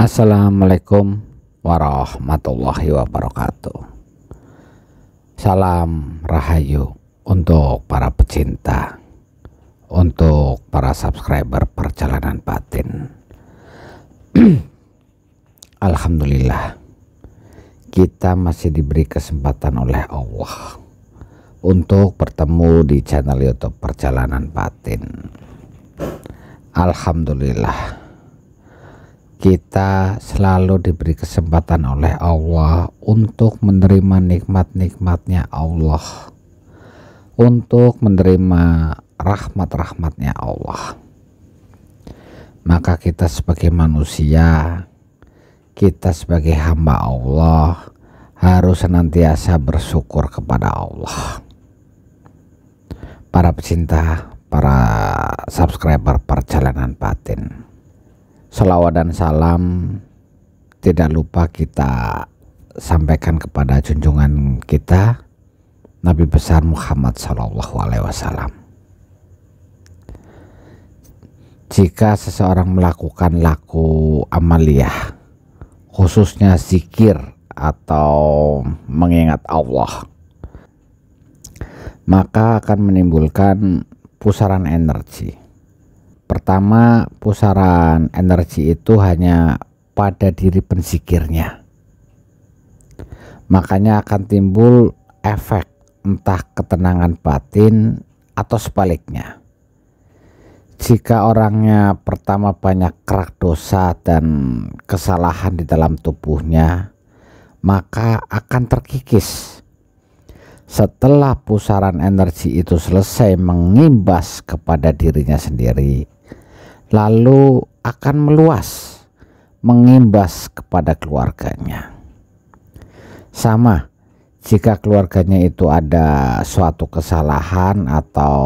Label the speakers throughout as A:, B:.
A: Assalamualaikum warahmatullahi wabarakatuh. Salam rahayu untuk para pecinta, untuk para subscriber perjalanan batin. Alhamdulillah, kita masih diberi kesempatan oleh Allah untuk bertemu di channel YouTube Perjalanan Batin. Alhamdulillah kita selalu diberi kesempatan oleh Allah untuk menerima nikmat-nikmatnya Allah untuk menerima rahmat-rahmatnya Allah maka kita sebagai manusia kita sebagai hamba Allah harus senantiasa bersyukur kepada Allah para pecinta para subscriber perjalanan batin Salawat dan salam tidak lupa kita sampaikan kepada junjungan kita Nabi besar Muhammad Sallallahu Alaihi Wasallam. Jika seseorang melakukan laku amaliyah, khususnya zikir atau mengingat Allah, maka akan menimbulkan pusaran energi Pertama, pusaran energi itu hanya pada diri pensikirnya Makanya akan timbul efek entah ketenangan batin atau sebaliknya. Jika orangnya pertama banyak kerak dosa dan kesalahan di dalam tubuhnya, maka akan terkikis. Setelah pusaran energi itu selesai mengimbas kepada dirinya sendiri, lalu akan meluas mengimbas kepada keluarganya. Sama jika keluarganya itu ada suatu kesalahan atau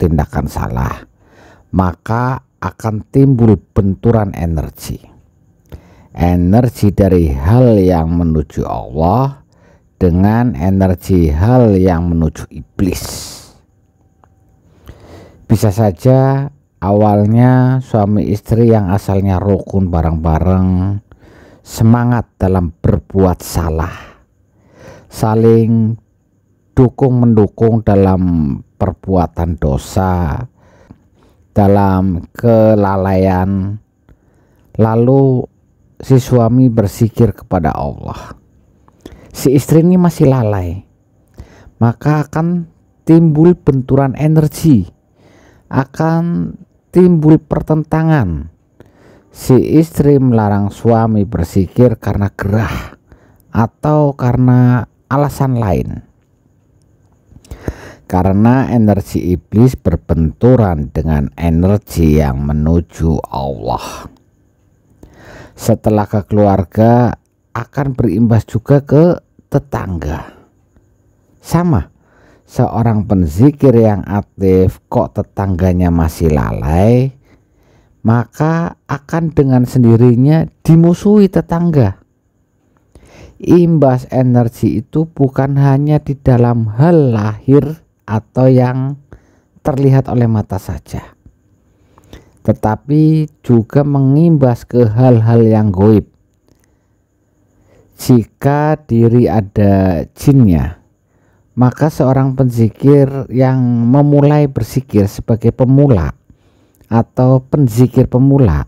A: tindakan salah, maka akan timbul benturan energi. Energi dari hal yang menuju Allah dengan energi hal yang menuju iblis. Bisa saja Awalnya suami istri yang asalnya rukun bareng-bareng semangat dalam berbuat salah. Saling dukung mendukung dalam perbuatan dosa, dalam kelalaian. Lalu si suami bersikir kepada Allah. Si istri ini masih lalai. Maka akan timbul benturan energi akan timbul pertentangan. Si istri melarang suami bersikir karena gerah atau karena alasan lain. Karena energi iblis berbenturan dengan energi yang menuju Allah. Setelah ke keluarga akan berimbas juga ke tetangga. Sama seorang penzikir yang aktif kok tetangganya masih lalai, maka akan dengan sendirinya dimusuhi tetangga. Imbas energi itu bukan hanya di dalam hal lahir atau yang terlihat oleh mata saja, tetapi juga mengimbas ke hal-hal yang goib. Jika diri ada jinnya, maka seorang penzikir yang memulai bersikir sebagai pemula atau penzikir pemula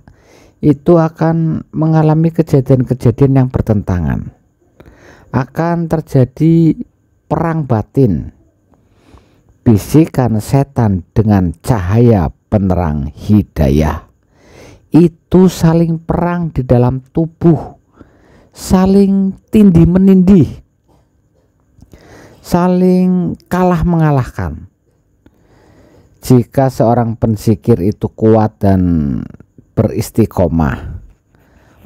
A: itu akan mengalami kejadian-kejadian yang bertentangan. Akan terjadi perang batin. Bisikan setan dengan cahaya penerang hidayah. Itu saling perang di dalam tubuh. Saling tindih menindih saling kalah mengalahkan. Jika seorang pensikir itu kuat dan beristiqomah,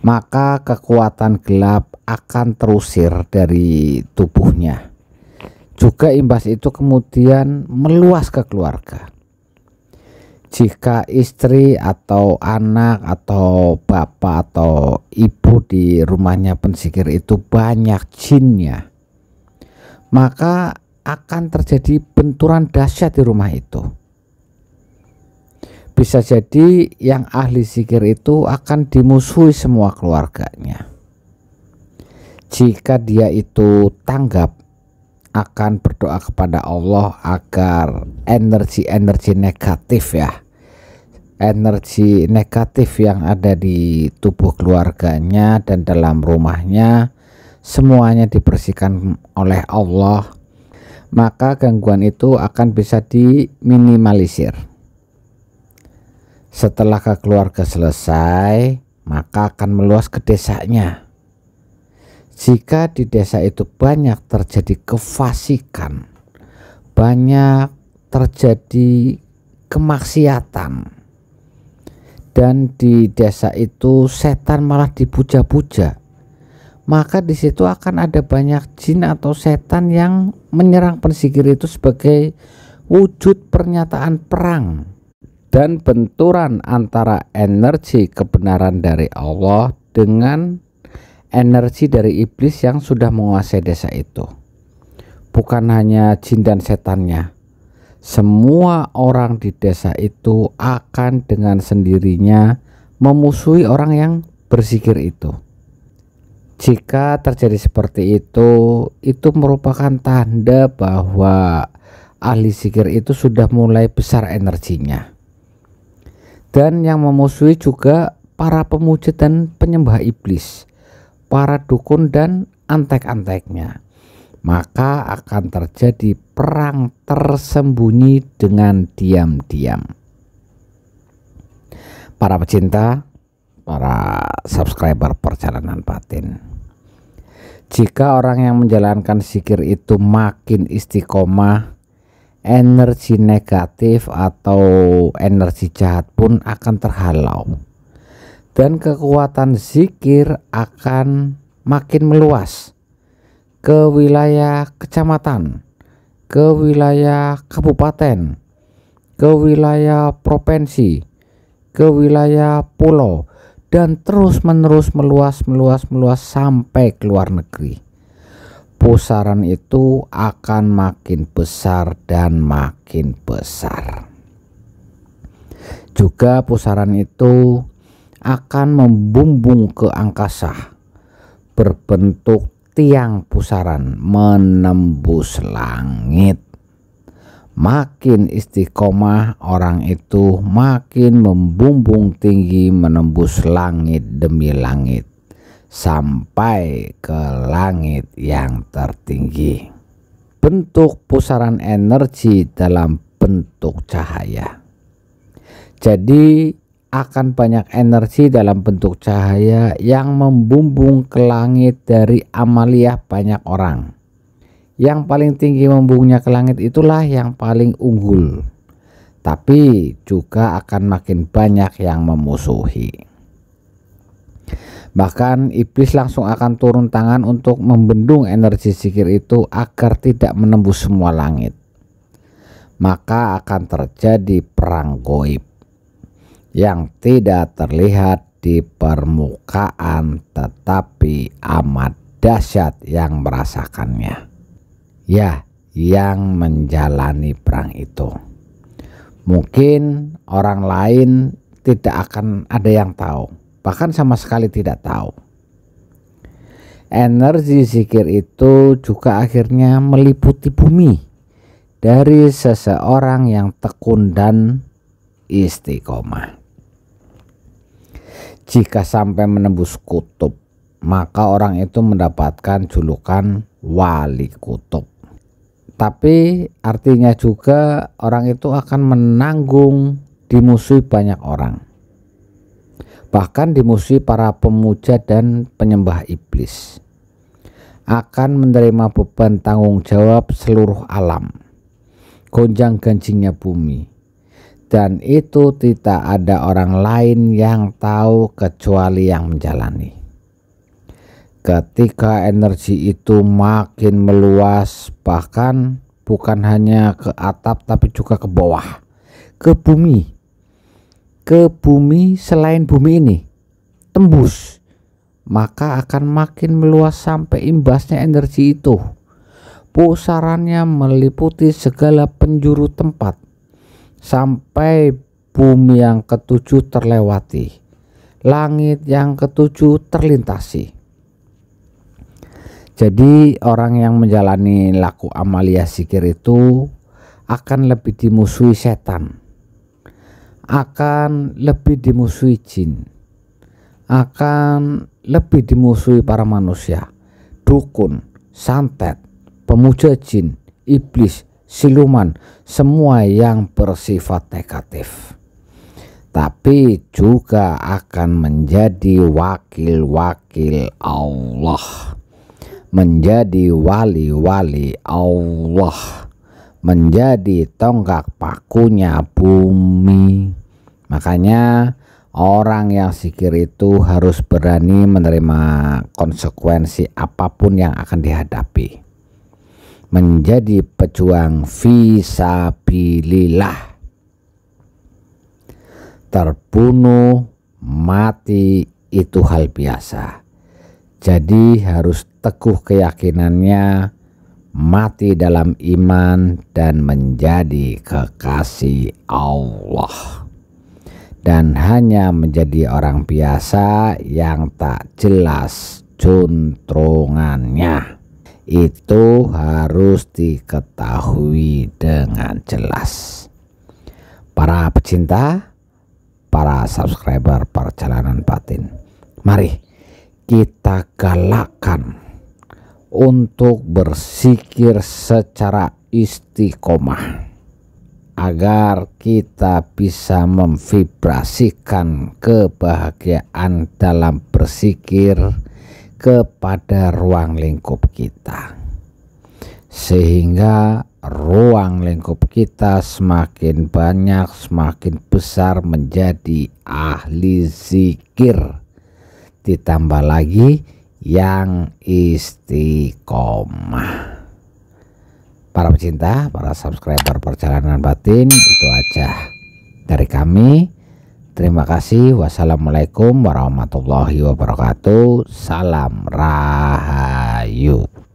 A: maka kekuatan gelap akan terusir dari tubuhnya. Juga imbas itu kemudian meluas ke keluarga. Jika istri atau anak atau bapak atau ibu di rumahnya pensikir itu banyak jinnya, maka akan terjadi benturan dahsyat di rumah itu. Bisa jadi yang ahli zikir itu akan dimusuhi semua keluarganya. Jika dia itu tanggap akan berdoa kepada Allah agar energi-energi negatif ya energi negatif yang ada di tubuh keluarganya dan dalam rumahnya semuanya dibersihkan oleh Allah, maka gangguan itu akan bisa diminimalisir. Setelah ke keluarga selesai, maka akan meluas ke desanya. Jika di desa itu banyak terjadi kefasikan, banyak terjadi kemaksiatan, dan di desa itu setan malah dipuja-puja maka di situ akan ada banyak jin atau setan yang menyerang pensikir itu sebagai wujud pernyataan perang dan benturan antara energi kebenaran dari Allah dengan energi dari iblis yang sudah menguasai desa itu. Bukan hanya jin dan setannya, semua orang di desa itu akan dengan sendirinya memusuhi orang yang bersikir itu. Jika terjadi seperti itu, itu merupakan tanda bahwa ahli zikir itu sudah mulai besar energinya. Dan yang memusuhi juga para pemuja dan penyembah iblis, para dukun dan antek-anteknya. Maka akan terjadi perang tersembunyi dengan diam-diam. Para pecinta, para subscriber perjalanan batin. Jika orang yang menjalankan zikir itu makin istiqomah, energi negatif atau energi jahat pun akan terhalau. Dan kekuatan zikir akan makin meluas ke wilayah kecamatan, ke wilayah kabupaten, ke wilayah provinsi, ke wilayah pulau, dan terus-menerus meluas, meluas, meluas sampai ke luar negeri. Pusaran itu akan makin besar dan makin besar. Juga pusaran itu akan membumbung ke angkasa berbentuk tiang pusaran menembus langit makin istiqomah orang itu makin membumbung tinggi menembus langit demi langit sampai ke langit yang tertinggi. Bentuk pusaran energi dalam bentuk cahaya. Jadi akan banyak energi dalam bentuk cahaya yang membumbung ke langit dari amaliah banyak orang yang paling tinggi membungnya ke langit itulah yang paling unggul. Tapi juga akan makin banyak yang memusuhi. Bahkan iblis langsung akan turun tangan untuk membendung energi zikir itu agar tidak menembus semua langit. Maka akan terjadi perang goib yang tidak terlihat di permukaan tetapi amat dahsyat yang merasakannya ya yang menjalani perang itu. Mungkin orang lain tidak akan ada yang tahu, bahkan sama sekali tidak tahu. Energi zikir itu juga akhirnya meliputi bumi dari seseorang yang tekun dan istiqomah. Jika sampai menembus kutub, maka orang itu mendapatkan julukan wali kutub tapi artinya juga orang itu akan menanggung dimusuhi banyak orang bahkan dimusuhi para pemuja dan penyembah iblis akan menerima beban tanggung jawab seluruh alam gonjang ganjingnya bumi dan itu tidak ada orang lain yang tahu kecuali yang menjalani ketika energi itu makin meluas bahkan bukan hanya ke atap tapi juga ke bawah ke bumi ke bumi selain bumi ini tembus maka akan makin meluas sampai imbasnya energi itu pusarannya meliputi segala penjuru tempat sampai bumi yang ketujuh terlewati langit yang ketujuh terlintasi jadi orang yang menjalani laku amalia sikir itu akan lebih dimusuhi setan, akan lebih dimusuhi jin, akan lebih dimusuhi para manusia, dukun, santet, pemuja jin, iblis, siluman, semua yang bersifat negatif. Tapi juga akan menjadi wakil-wakil Allah menjadi wali-wali Allah menjadi tonggak pakunya bumi makanya orang yang sikir itu harus berani menerima konsekuensi apapun yang akan dihadapi menjadi pejuang visabilillah terbunuh mati itu hal biasa jadi harus teguh keyakinannya, mati dalam iman dan menjadi kekasih Allah. Dan hanya menjadi orang biasa yang tak jelas juntrungannya. Itu harus diketahui dengan jelas. Para pecinta, para subscriber perjalanan batin. Mari kita galakkan untuk bersikir secara istiqomah agar kita bisa memvibrasikan kebahagiaan dalam bersikir kepada ruang lingkup kita sehingga ruang lingkup kita semakin banyak semakin besar menjadi ahli zikir ditambah lagi yang istiqomah para pecinta, para subscriber perjalanan batin itu aja dari kami terima kasih wassalamualaikum warahmatullahi wabarakatuh salam rahayu